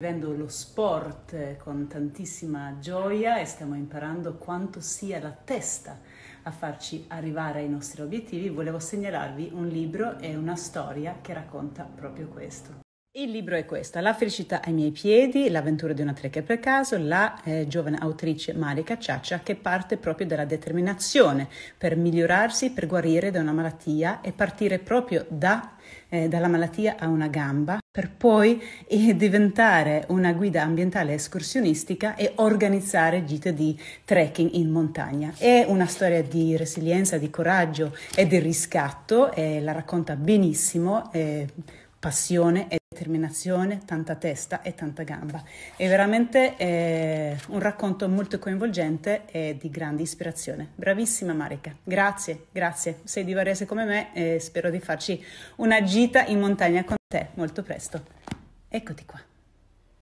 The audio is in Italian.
vivendo lo sport con tantissima gioia e stiamo imparando quanto sia la testa a farci arrivare ai nostri obiettivi, volevo segnalarvi un libro e una storia che racconta proprio questo. Il libro è questo, La felicità ai miei piedi, l'avventura di una trekker per caso, la eh, giovane autrice Marika Ciaccia che parte proprio dalla determinazione per migliorarsi, per guarire da una malattia e partire proprio da, eh, dalla malattia a una gamba per poi eh, diventare una guida ambientale escursionistica e organizzare gite di trekking in montagna. È una storia di resilienza, di coraggio e di riscatto, eh, la racconta benissimo eh, passione e determinazione, tanta testa e tanta gamba. È veramente eh, un racconto molto coinvolgente e di grande ispirazione. Bravissima Marica, grazie, grazie. Sei di Varese come me e spero di farci una gita in montagna con te molto presto. Eccoti qua.